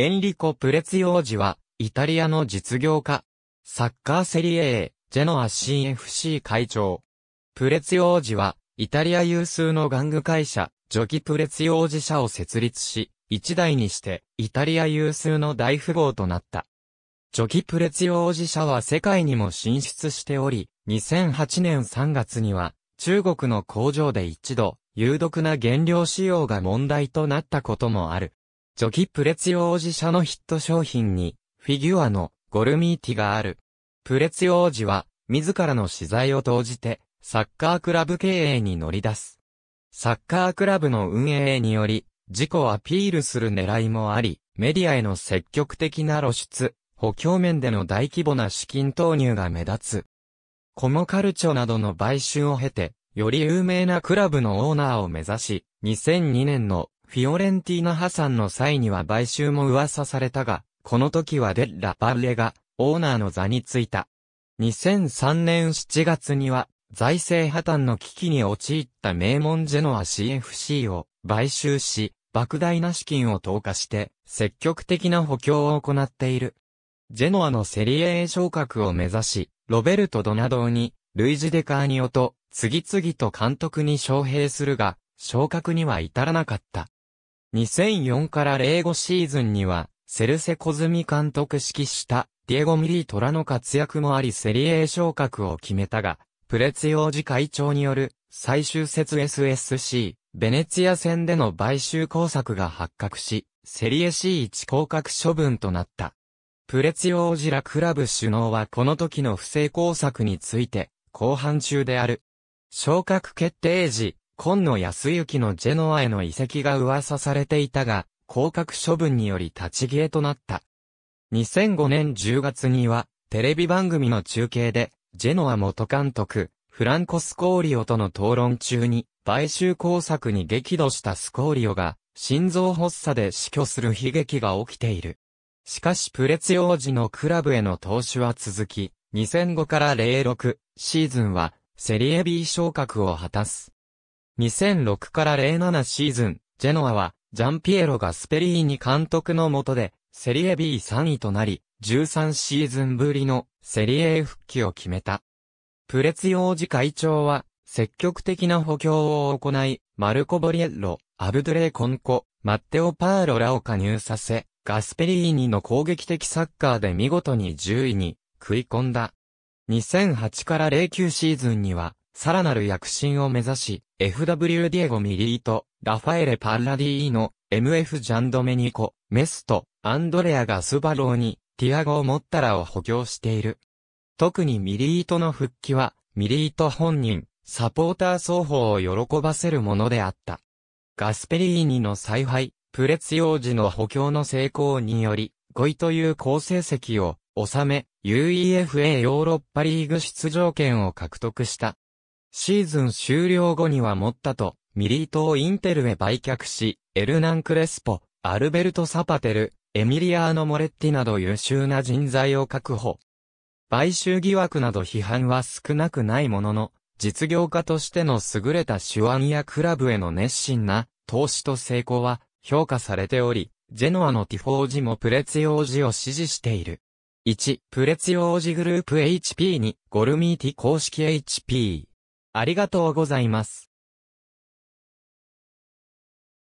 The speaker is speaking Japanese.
エンリコ・プレツヨージは、イタリアの実業家。サッカーセリエ A、ジェノア CFC 会長。プレツヨージは、イタリア有数の玩具会社、ジョギプレツヨージ社を設立し、一代にして、イタリア有数の大富豪となった。ジョギプレツヨージ社は世界にも進出しており、2008年3月には、中国の工場で一度、有毒な原料使用が問題となったこともある。ジョギプレツヨ王子社のヒット商品に、フィギュアのゴルミーティがある。プレツヨ王子は、自らの資材を投じて、サッカークラブ経営に乗り出す。サッカークラブの運営により、自己アピールする狙いもあり、メディアへの積極的な露出、補強面での大規模な資金投入が目立つ。コモカルチョなどの買収を経て、より有名なクラブのオーナーを目指し、2002年のフィオレンティーナ破産の際には買収も噂されたが、この時はデッラ・バルレがオーナーの座についた。2003年7月には財政破綻の危機に陥った名門ジェノア CFC を買収し、莫大な資金を投下して積極的な補強を行っている。ジェノアのセリエ A 昇格を目指し、ロベルト・ドナドーに、ルイジ・デカーニオと、次々と監督に招聘するが、昇格には至らなかった。2004から05シーズンには、セルセコズミ監督指揮したディエゴ・ミリートラの活躍もありセリエ昇格を決めたが、プレツージ会長による最終節 SSC、ベネツィア戦での買収工作が発覚し、セリエ C1 降格処分となった。プレツヨージラクラブ首脳はこの時の不正工作について、後半中である。昇格決定時、今野康之のジェノアへの移籍が噂されていたが、降格処分により立ち消えとなった。2005年10月には、テレビ番組の中継で、ジェノア元監督、フランコ・スコーリオとの討論中に、買収工作に激怒したスコーリオが、心臓発作で死去する悲劇が起きている。しかしプレツ王子のクラブへの投資は続き、2005から06シーズンはセリエ B 昇格を果たす。2006から07シーズン、ジェノアは、ジャンピエロ・ガスペリーニ監督の下で、セリエ B3 位となり、13シーズンぶりのセリエ A 復帰を決めた。プレツージ会長は、積極的な補強を行い、マルコ・ボリエッロ、アブドレイ・コンコ、マッテオ・パーロらを加入させ、ガスペリーニの攻撃的サッカーで見事に10位に食い込んだ。2008から09シーズンには、さらなる躍進を目指し、FW ディエゴ・ミリート、ラファエレ・パンラディーノ、MF ジャンドメニコ、メスト、アンドレアがスバローに、ティアゴ・モッタラを補強している。特にミリートの復帰は、ミリート本人、サポーター双方を喜ばせるものであった。ガスペリーニの采配、プレツ用時の補強の成功により、5位という好成績を収め、UEFA ヨーロッパリーグ出場権を獲得した。シーズン終了後には持ったと、ミリートをインテルへ売却し、エルナン・クレスポ、アルベルト・サパテル、エミリアーノ・モレッティなど優秀な人材を確保。買収疑惑など批判は少なくないものの、実業家としての優れた手腕やクラブへの熱心な投資と成功は評価されており、ジェノアのティフォージもプレツヨージを支持している。1、プレツヨージグループ HP2、ゴルミーティ公式 HP。ありがとうございます。